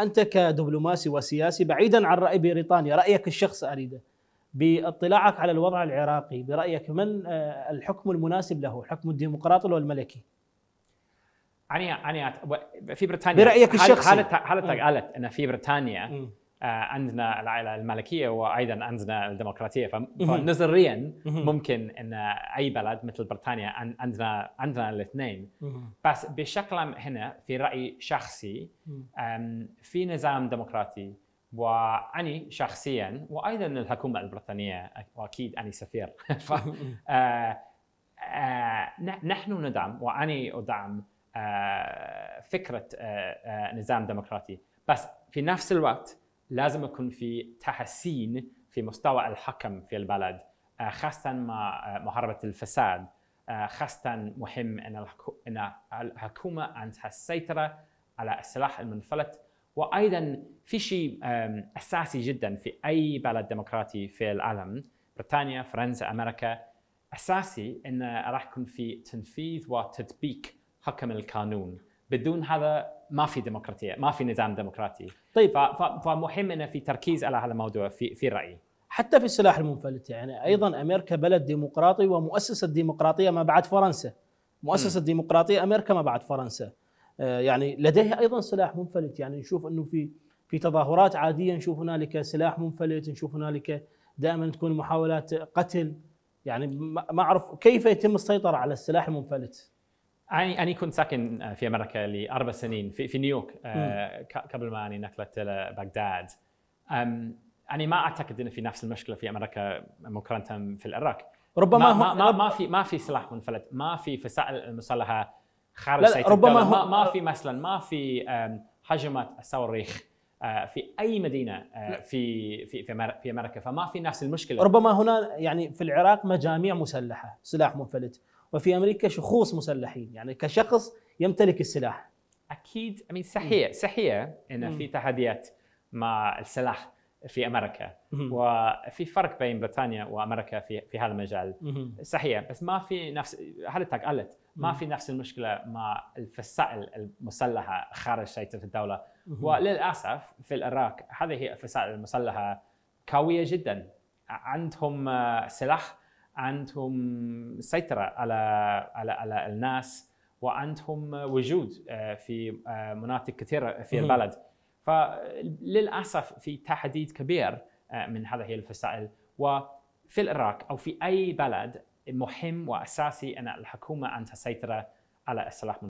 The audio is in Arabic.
أنت كدبلوماسي وسياسي بعيدا عن رأي بريطانيا رأيك الشخصي أريده باطلاعك على الوضع العراقي برأيك من آه، الحكم المناسب له الحكم الديمقراطي ولا الملكي في بريطانيا برأيك الشخصي حالة قالت أن في بريطانيا عندنا آه، العائله الملكيه وايضا عندنا الديمقراطيه فنظريا ممكن ان اي بلد مثل بريطانيا عندنا عندنا الاثنين بس بشكل عام هنا في رايي شخصي في نظام ديمقراطي وأني شخصيا وأيضا الحكومة البريطانية وأكيد أني سفير ف... آه، آه، نحن ندعم وأني أدعم فكرة نظام ديمقراطي بس في نفس الوقت لازم يكون في تحسين في مستوى الحكم في البلد آه، خاصة مع آه، محاربة الفساد آه، خاصة مهم أن الحكومة أن تسيطر على السلاح المنفلت وأيضا في شيء أساسي جدا في أي بلد ديمقراطي في العالم بريطانيا فرنسا أمريكا أساسي أن راح يكون في تنفيذ وتطبيق حكم القانون بدون هذا ما في ديمقراطيه ما في نظام ديمقراطي طيب فمهم انه في تركيز على هذا الموضوع في في رايي حتى في السلاح المنفلت يعني ايضا امريكا بلد ديمقراطي ومؤسسه ديمقراطيه ما بعد فرنسا مؤسسه م. ديمقراطيه امريكا ما بعد فرنسا آه، يعني لديها ايضا سلاح منفلت يعني نشوف انه في في تظاهرات عاديه نشوف هنالك سلاح منفلت نشوف هنالك دائما تكون محاولات قتل يعني ما اعرف كيف يتم السيطره على السلاح المنفلت أنا أنا كنت ساكن آه، في أمريكا لأربع سنين في, في نيويورك آه، قبل ما أنا نقلت إلى بغداد. أنا ما أعتقد أن في نفس المشكلة في أمريكا مقارنة في العراق. ربما ما, ما, ما في ما في سلاح منفلت، ما في فسائل مسلحة خارج لا ربما ما, ما, في مثلا ما في هجمات الصواريخ آه، في اي مدينه في في في امريكا فما في نفس المشكله ربما هنا يعني في العراق مجاميع مسلحه سلاح منفلت وفي امريكا شخوص مسلحين يعني كشخص يمتلك السلاح اكيد I mean صحيح صحيح ان في تحديات مع السلاح في امريكا وفي فرق بين بريطانيا وامريكا في في هذا المجال صحيح بس ما في نفس حضرتك قالت ما في نفس المشكله مع الفصائل المسلحه خارج سيطره الدوله وللاسف في العراق هذه الفصائل المسلحه قويه جدا عندهم سلاح عندهم سيطره على على على الناس وعندهم وجود آه، في آه، مناطق كثيره في البلد فللاسف في تحديد كبير آه، من هذه الفسائل وفي العراق او في اي بلد مهم واساسي ان الحكومه ان تسيطر على السلاح